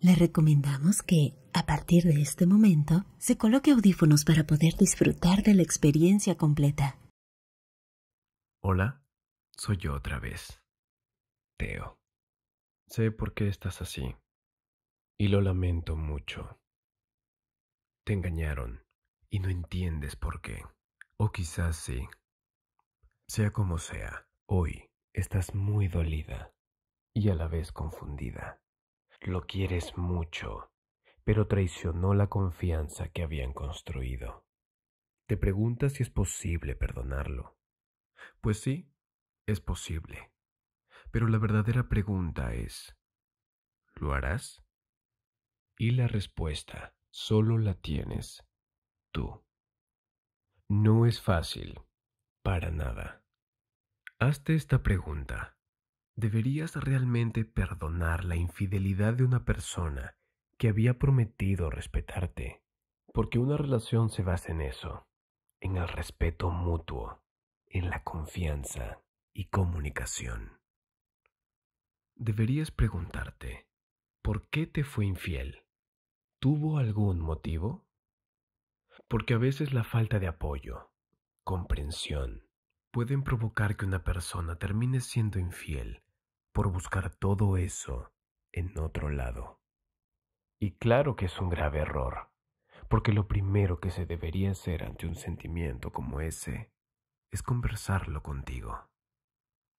Le recomendamos que, a partir de este momento, se coloque audífonos para poder disfrutar de la experiencia completa. Hola, soy yo otra vez. Teo. Sé por qué estás así. Y lo lamento mucho. Te engañaron y no entiendes por qué. O quizás sí. Sea como sea, hoy Estás muy dolida y a la vez confundida. Lo quieres mucho, pero traicionó la confianza que habían construido. Te preguntas si es posible perdonarlo. Pues sí, es posible. Pero la verdadera pregunta es, ¿lo harás? Y la respuesta solo la tienes tú. No es fácil, para nada. Hazte esta pregunta. ¿Deberías realmente perdonar la infidelidad de una persona que había prometido respetarte? Porque una relación se basa en eso, en el respeto mutuo, en la confianza y comunicación. Deberías preguntarte, ¿por qué te fue infiel? ¿Tuvo algún motivo? Porque a veces la falta de apoyo, comprensión, pueden provocar que una persona termine siendo infiel por buscar todo eso en otro lado. Y claro que es un grave error, porque lo primero que se debería hacer ante un sentimiento como ese es conversarlo contigo.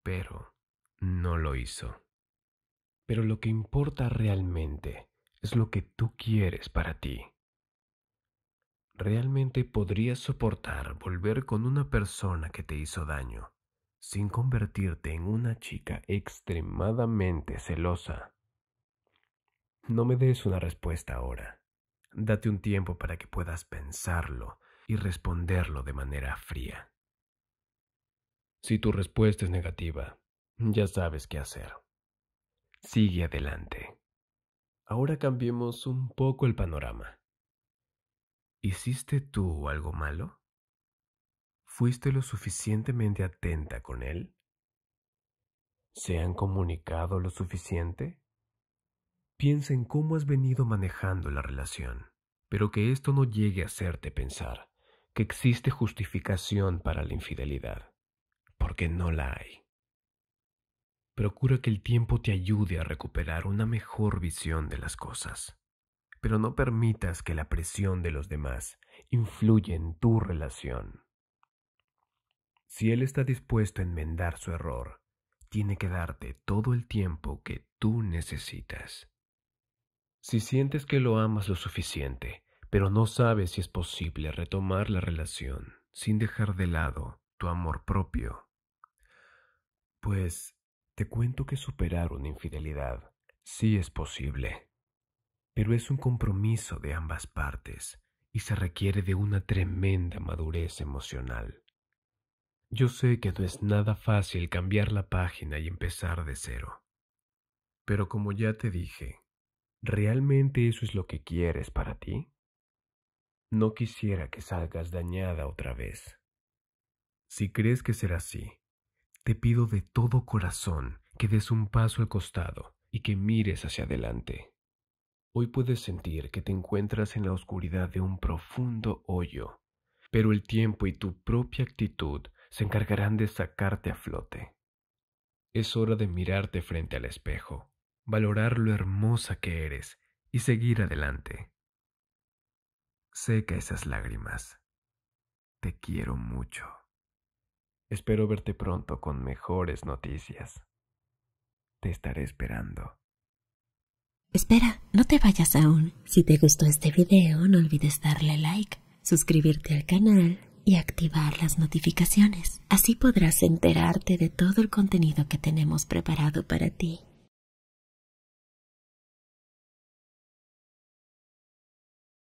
Pero no lo hizo. Pero lo que importa realmente es lo que tú quieres para ti. ¿Realmente podrías soportar volver con una persona que te hizo daño sin convertirte en una chica extremadamente celosa? No me des una respuesta ahora. Date un tiempo para que puedas pensarlo y responderlo de manera fría. Si tu respuesta es negativa, ya sabes qué hacer. Sigue adelante. Ahora cambiemos un poco el panorama. ¿Hiciste tú algo malo? ¿Fuiste lo suficientemente atenta con él? ¿Se han comunicado lo suficiente? Piensa en cómo has venido manejando la relación, pero que esto no llegue a hacerte pensar que existe justificación para la infidelidad, porque no la hay. Procura que el tiempo te ayude a recuperar una mejor visión de las cosas pero no permitas que la presión de los demás influya en tu relación. Si él está dispuesto a enmendar su error, tiene que darte todo el tiempo que tú necesitas. Si sientes que lo amas lo suficiente, pero no sabes si es posible retomar la relación sin dejar de lado tu amor propio, pues te cuento que superar una infidelidad sí es posible pero es un compromiso de ambas partes y se requiere de una tremenda madurez emocional. Yo sé que no es nada fácil cambiar la página y empezar de cero. Pero como ya te dije, ¿realmente eso es lo que quieres para ti? No quisiera que salgas dañada otra vez. Si crees que será así, te pido de todo corazón que des un paso al costado y que mires hacia adelante. Hoy puedes sentir que te encuentras en la oscuridad de un profundo hoyo, pero el tiempo y tu propia actitud se encargarán de sacarte a flote. Es hora de mirarte frente al espejo, valorar lo hermosa que eres y seguir adelante. Seca esas lágrimas. Te quiero mucho. Espero verte pronto con mejores noticias. Te estaré esperando. Espera, no te vayas aún. Si te gustó este video, no olvides darle like, suscribirte al canal y activar las notificaciones. Así podrás enterarte de todo el contenido que tenemos preparado para ti.